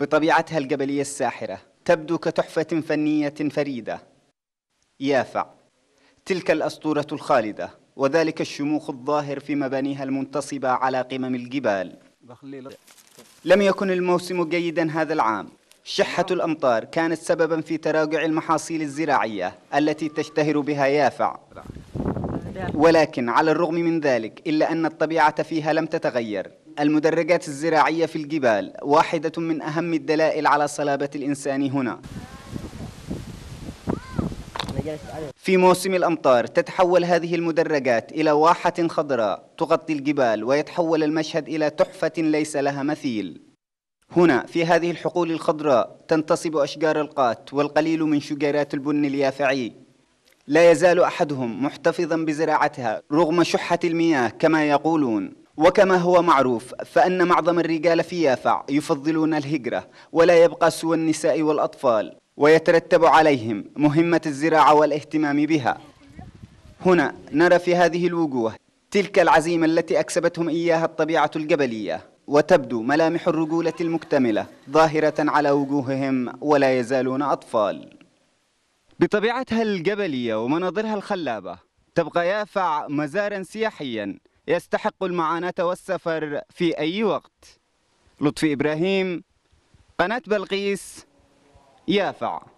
بطبيعتها الجبلية الساحرة تبدو كتحفة فنية فريدة يافع تلك الأسطورة الخالدة وذلك الشموخ الظاهر في مبانيها المنتصبة على قمم الجبال لم يكن الموسم جيدا هذا العام شحة الأمطار كانت سببا في تراجع المحاصيل الزراعية التي تشتهر بها يافع ولكن على الرغم من ذلك إلا أن الطبيعة فيها لم تتغير المدرجات الزراعية في الجبال واحدة من أهم الدلائل على صلابة الإنسان هنا في موسم الأمطار تتحول هذه المدرجات إلى واحة خضراء تغطي الجبال ويتحول المشهد إلى تحفة ليس لها مثيل هنا في هذه الحقول الخضراء تنتصب أشجار القات والقليل من شجرات البن اليافعي لا يزال أحدهم محتفظا بزراعتها رغم شحة المياه كما يقولون وكما هو معروف فأن معظم الرجال في يافع يفضلون الهجرة ولا يبقى سوى النساء والأطفال ويترتب عليهم مهمة الزراعة والاهتمام بها هنا نرى في هذه الوجوه تلك العزيمة التي أكسبتهم إياها الطبيعة الجبلية وتبدو ملامح الرجولة المكتملة ظاهرة على وجوههم ولا يزالون أطفال بطبيعتها الجبلية ومناظرها الخلابة تبقى يافع مزارا سياحيا يستحق المعاناة والسفر في أي وقت لطفي إبراهيم قناة بلقيس يافع